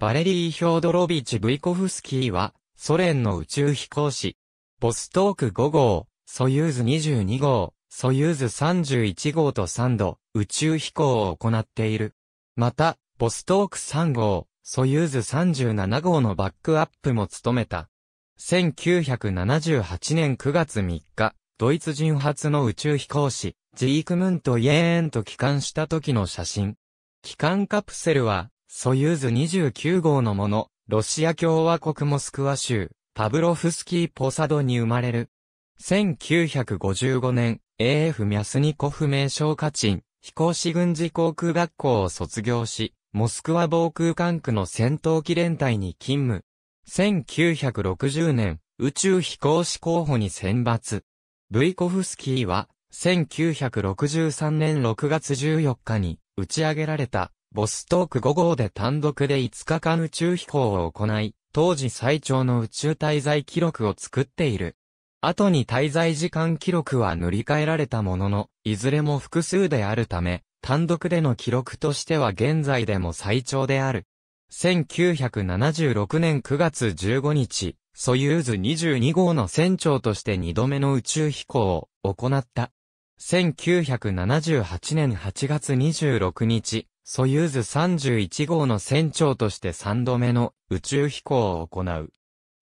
バレリー・ヒョードロビッチ・ブイコフスキーは、ソ連の宇宙飛行士。ボストーク5号、ソユーズ22号、ソユーズ31号と3度、宇宙飛行を行っている。また、ボストーク3号、ソユーズ37号のバックアップも務めた。1978年9月3日、ドイツ人初の宇宙飛行士、ジークムント・イェーンと帰還した時の写真。帰還カプセルは、ソユーズ29号のもの、ロシア共和国モスクワ州、パブロフスキー・ポサドに生まれる。1955年、AF ミャスニコフ名称家賃、飛行士軍事航空学校を卒業し、モスクワ防空管区の戦闘機連隊に勤務。1960年、宇宙飛行士候補に選抜。イコフスキーは、1963年6月14日に打ち上げられたボストーク5号で単独で5日間宇宙飛行を行い、当時最長の宇宙滞在記録を作っている。後に滞在時間記録は塗り替えられたものの、いずれも複数であるため、単独での記録としては現在でも最長である。1976年9月15日、ソユーズ22号の船長として2度目の宇宙飛行を行った。1978年8月26日、ソユーズ31号の船長として3度目の宇宙飛行を行う。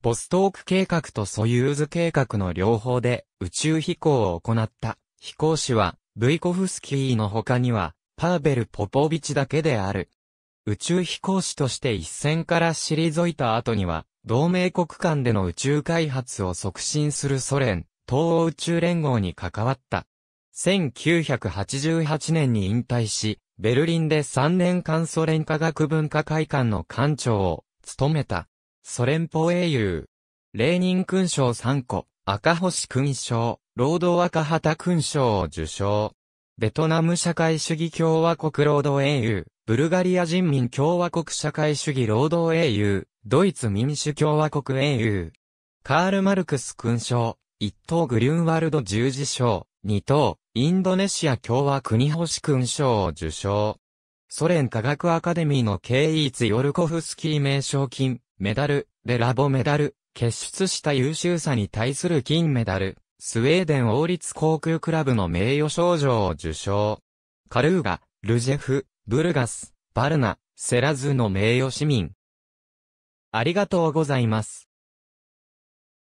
ボストーク計画とソユーズ計画の両方で宇宙飛行を行った飛行士はブイコフスキーの他にはパーベル・ポポビチだけである。宇宙飛行士として一線から退いた後には同盟国間での宇宙開発を促進するソ連、東欧宇宙連合に関わった。1988年に引退し、ベルリンで3年間ソ連科学文化会館の館長を務めた。ソ連邦英雄。レーニン勲章3個、赤星勲章、労働赤旗勲章を受章。ベトナム社会主義共和国労働英雄、ブルガリア人民共和国社会主義労働英雄、ドイツ民主共和国英雄。カール・マルクス勲章、一等グリュンワルド十字章、二等、インドネシア共和国星勲章を受賞。ソ連科学アカデミーのケイーツ・ヨルコフスキー名賞金、メダル、でラボメダル、結出した優秀さに対する金メダル、スウェーデン王立航空クラブの名誉賞状を受賞。カルーガ、ルジェフ、ブルガス、バルナ、セラズの名誉市民。ありがとうございます。